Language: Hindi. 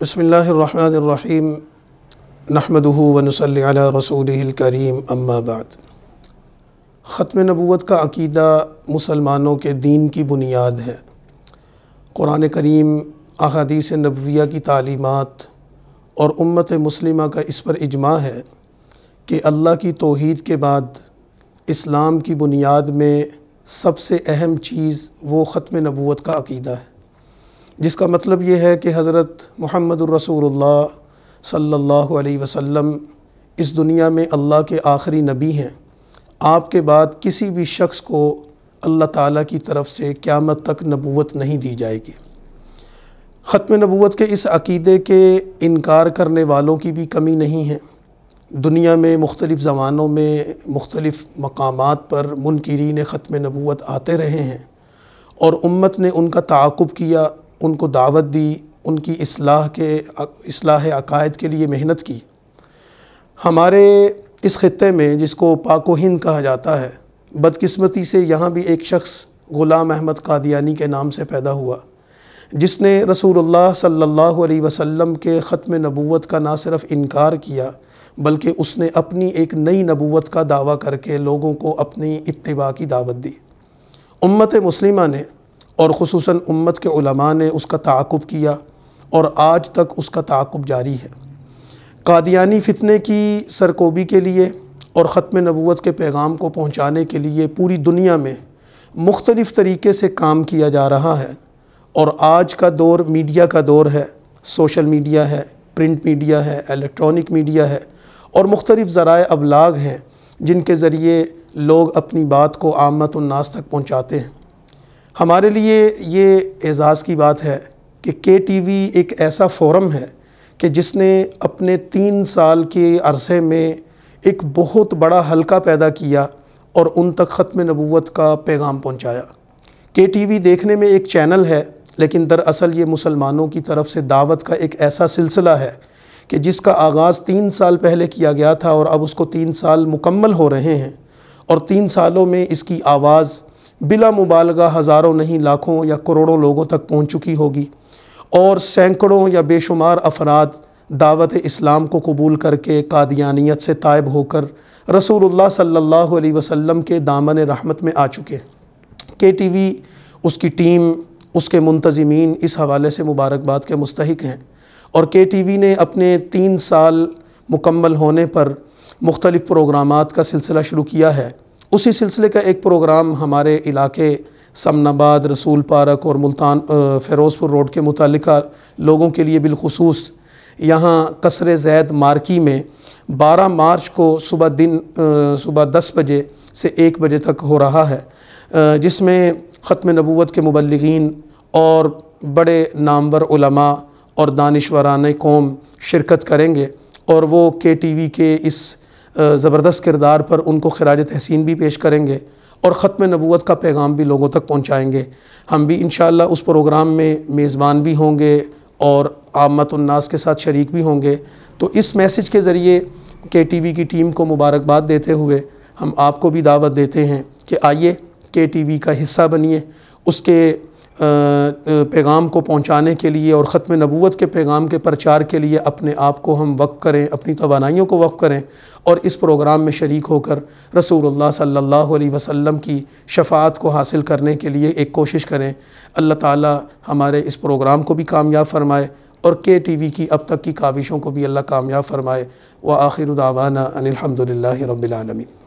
बसमीम नहमदहू वनसल रसूलकरीम अम्माबाद ख़त्म नबूत का अकीदा मुसलमानों के दीन की बुनियाद है क़ुरान करीम अहादीस नबविया की तालीमत और उम्मत मुस्लिमा का इस पर इजमा है कि अल्लाह की तोहद के बाद इस्लाम की बुनियाद में सबसे अहम चीज़ वो ख़त्म नबूत का अकीदा है जिसका मतलब ये है कि हज़रत मोहम्मद रसूलुल्लाह सल्लल्लाहु अलैहि वसल्लम इस दुनिया में अल्लाह के आखिरी नबी हैं आपके बाद किसी भी शख्स को अल्लाह ताला की तरफ से क़्यामत तक नबूत नहीं दी जाएगी ख़त्म नबूत के इस अकीदे के इनकार करने वालों की भी कमी नहीं है दुनिया में मुख्तलिफ़ ज़मानों में मुख्तलिफ़ मकाम पर मुनकरीन ख़त्म नबूत आते रहे हैं और उम्मत ने उनका ताकुब किया उनको दावत दी उनकी असलाह के असलाह अकायद के लिए मेहनत की हमारे इस ख़त्े में जिसको पाको हिंद कहा जाता है बदकस्मती से यहाँ भी एक शख्स ग़ुलाम अहमद कादियानी के नाम से पैदा हुआ जिसने रसूल सल्ला वसम के ख़त्म नबूत का ना सिर्फ इनकार किया बल्कि उसने अपनी एक नई नबूत का दावा करके लोगों को अपनी इतबा की दावत दी उम्मत मुस्लिमा ने और खसूस उम्मत के उलमा ने उसका ताकुब किया और आज तक उसका तकुब जारी है कादियानी फ़ितने की सरकोबी के लिए और ख़त्म नबूत के पैगाम को पहुँचाने के लिए पूरी दुनिया में मुख्तलफ़ तरीके से काम किया जा रहा है और आज का दौर मीडिया का दौर है सोशल मीडिया है प्रिंट मीडिया है इलेक्ट्रॉनिक मीडिया है और मुख्तलिफ़ ज़रा अबलाग हैं जिनके ज़रिए लोग अपनी बात को आमतनास तक पहुँचाते हैं हमारे लिए ये एज़ाज़ की बात है कि के टी वी एक ऐसा फोरम है कि जिसने अपने तीन साल के अरसे में एक बहुत बड़ा हलका पैदा किया और उन तक ख़त्म नबूत का पैगाम पहुँचाया के टी वी देखने में एक चैनल है लेकिन दरअसल ये मुसलमानों की तरफ से दावत का एक ऐसा सिलसिला है कि जिसका आगाज़ तीन साल पहले किया गया था और अब उसको तीन साल मुकम्मल हो रहे हैं और तीन सालों में इसकी आवाज़ बिला मुबालगा हज़ारों नहीं लाखों या करोड़ों लोगों तक पहुँच चुकी होगी और सैकड़ों या बेशुमार अफराद दावत इस्लाम को कबूल करके कादियानियत से तायब होकर रसूलुल्लाह सल्लल्लाहु अलैहि वसल्लम के दामन रहमत में आ चुके के टी वी उसकी टीम उसके मुंतज़मीन इस हवाले से मुबारकबाद के मुस्तक हैं और के टी वी ने अपने तीन साल मुकम्मल होने पर मुख्तलिफ़ प्रोग्राम का सिलसिला शुरू किया है उसी सिलसिले का एक प्रोग्राम हमारे इलाके समनाबाद रसूल पार्क और मुल्तान फ़िरोज़पुर रोड के मुतल लोगों के लिए बिलखसूस यहाँ कसर जैद मार्की में 12 मार्च को सुबह दिन सुबह 10 बजे से 1 बजे तक हो रहा है जिसमें ख़त्म नबूत के मुबलगिन और बड़े नामवर उलमा और दानशवरान कौम शिरकत करेंगे और वो के टी वी के इस ज़बरदस्त किरदार पर उनको खराज तहसीन भी पेश करेंगे और ख़त्म नबूत का पैगाम भी लोगों तक पहुँचाएँगे हम भी इन उस प्रोग्राम में मेज़बान भी होंगे और आमतनास के साथ शरीक भी होंगे तो इस मैसेज के ज़रिए के टी वी की टीम को मुबारकबाद देते हुए हम आपको भी दावत देते हैं कि आइए के टी वी का हिस्सा बनिए उसके पैगाम को पहुंचाने के लिए और ख़त्म नबूत के पैगाम के प्रचार के लिए अपने आप को हम वक् करें अपनी तोानाइयों को वक् करें और इस प्रोग्राम में शरीक होकर रसूल सल्ला वसम की शफात को हासिल करने के लिए एक कोशिश करें अल्लाह ताली हमारे इस प्रोग्राम को भी कामयाब फरमाए और के टी वी की अब तक की काविशों को भी अल्लाह कामयाब फरमाए व आखिर उदावाना अनिलहमदिल्ला रबालमीन